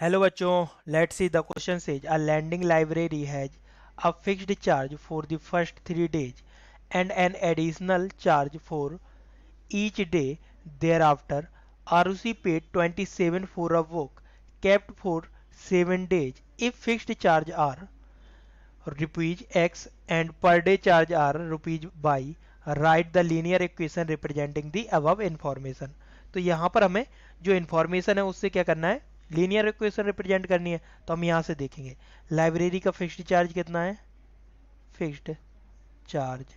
Hello बच्चों let see the question is a landing library has a fixed charge for the first three days and an additional charge for each day thereafter आरुसी paid seven for a walk kept for seven days if fixed charge are rupees X and per day charge are rupees by write the linear equation representing the above information तो यहाँ पर हमें जो information है उससे क्या करना है लीनियर इक्वेशन रिप्रेजेंट करनी है तो हम यहाँ से देखेंगे लाइब्रेरी का फिक्स्ड चार्ज कितना है fixed charge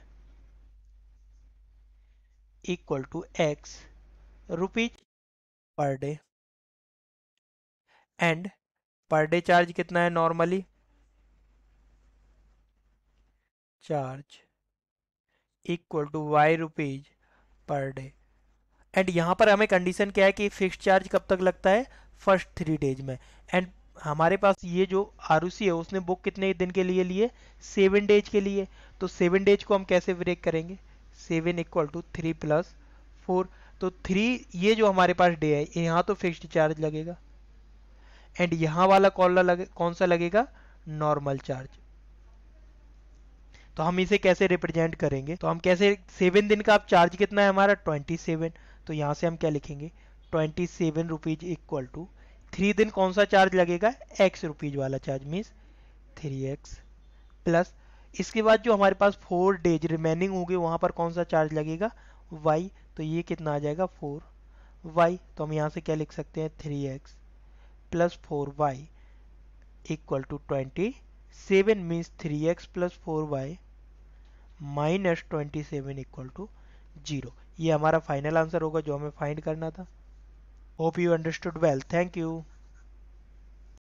equal to X rupees per day and per day charge कितना है normally charge equal to Y rupees per day and यहां पर हमें कंडीशन क्या है कि फिक्स चार्ज कब तक लगता है फर्स्ट थ्री डेज में एंड हमारे पास ये जो आर है उसने बुक कितने दिन के लिए लिए सेवन डेज के लिए तो सेवन डेज को हम कैसे ब्रेक करेंगे seven equal to three plus four तो थ्री ये जो हमारे पास डे है यहाँ तो फिक्स्ड चार्ज लगेगा एंड यहाँ वाला कॉलर लगे कौन सा लगेगा नॉर्मल चार्ज तो हम इसे कैसे रिप्रेजेंट करेंगे तो हम कैसे सेवन दिन का आप चार्ज कितना है हमारा ट्वेंटी सेवन तो यहाँ से हम क्या लिखेंगे twenty seven rupees equal to three दिन कौन सा चार्ज लगेगा एक्स रुपीज वाला charge means three X plus इसके बाद जो हमारे पास फोर डेज रिमेनिंग होंगे वहां पर कौन सा चार्ज लगेगा वाई तो ये कितना आ जाएगा फोर वाई तो हम यहाँ से क्या लिख सकते हैं three X plus four Y equal to twenty seven means three X plus four Y minus twenty seven equal to zero ये हमारा फाइनल आंसर होगा जो हमें फाइंड करना था Hope you understood well. Thank you.